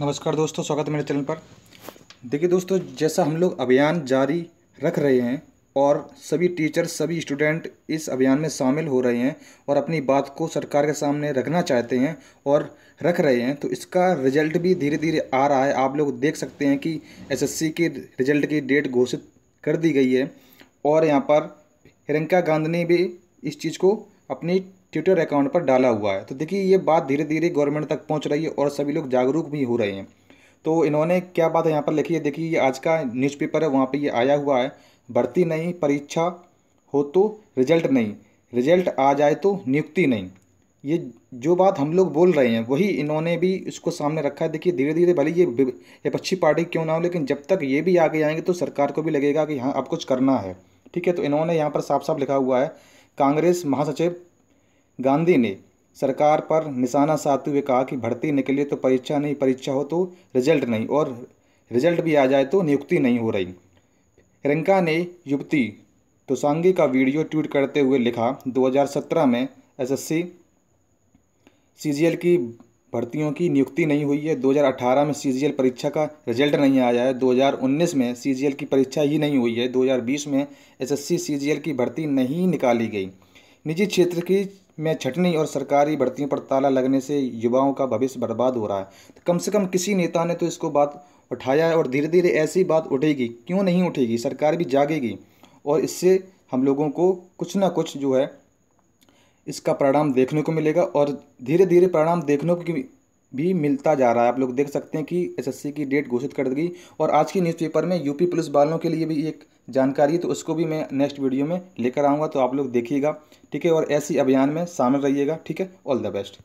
नमस्कार दोस्तों स्वागत है मेरे चैनल पर देखिए दोस्तों जैसा हम लोग अभियान जारी रख रहे हैं और सभी टीचर सभी स्टूडेंट इस अभियान में शामिल हो रहे हैं और अपनी बात को सरकार के सामने रखना चाहते हैं और रख रहे हैं तो इसका रिजल्ट भी धीरे धीरे आ रहा है आप लोग देख सकते हैं कि एसएससी के रिजल्ट की डेट घोषित कर दी गई है और यहाँ पर प्रियंका गांधी ने भी इस चीज़ को अपनी ट्विटर अकाउंट पर डाला हुआ है तो देखिए ये बात धीरे धीरे गवर्नमेंट तक पहुँच रही है और सभी लोग जागरूक भी हो रहे हैं तो इन्होंने क्या बात है यहाँ पर लिखी है देखिए ये आज का न्यूज़पेपर है वहाँ पर ये आया हुआ है भर्ती नहीं परीक्षा हो तो रिजल्ट नहीं रिजल्ट आ जाए तो नियुक्ति नहीं ये जो बात हम लोग बोल रहे हैं वही इन्होंने भी इसको सामने रखा है देखिए धीरे धीरे भले ये विपक्षी पार्टी क्यों ना हो लेकिन जब तक ये भी आगे आएंगे तो सरकार को भी लगेगा कि हाँ अब कुछ करना है ठीक है तो इन्होंने यहाँ पर साफ साफ लिखा हुआ है कांग्रेस महासचिव गांधी ने सरकार पर निशाना साधते हुए कहा कि भर्ती निकले तो परीक्षा नहीं परीक्षा हो तो रिजल्ट नहीं और रिजल्ट भी आ जाए तो नियुक्ति नहीं हो रही प्रियंका ने युवती तुसांगी का वीडियो ट्वीट करते हुए लिखा 2017 में एसएससी सीजीएल की भर्तियों की नियुक्ति नहीं हुई है 2018 में सीजीएल परीक्षा का रिजल्ट नहीं आया है 2019 में सीजीएल की परीक्षा ही नहीं हुई है 2020 में एसएससी सीजीएल की भर्ती नहीं निकाली गई निजी क्षेत्र की में छटनी और सरकारी भर्तियों पर ताला लगने से युवाओं का भविष्य बर्बाद हो रहा है तो कम से कम किसी नेता ने तो इसको बात उठाया है और धीरे धीरे ऐसी बात उठेगी क्यों नहीं उठेगी सरकार भी जागेगी और इससे हम लोगों को कुछ ना कुछ जो है इसका परिणाम देखने को मिलेगा और धीरे धीरे परिणाम देखने को भी मिलता जा रहा है आप लोग देख सकते हैं कि एसएससी की डेट घोषित कर दी और आज की न्यूज़पेपर में यूपी पुलिस वालों के लिए भी एक जानकारी है तो उसको भी मैं नेक्स्ट वीडियो में लेकर आऊँगा तो आप लोग देखिएगा ठीक है और ऐसी अभियान में शामिल रहिएगा ठीक है ऑल द बेस्ट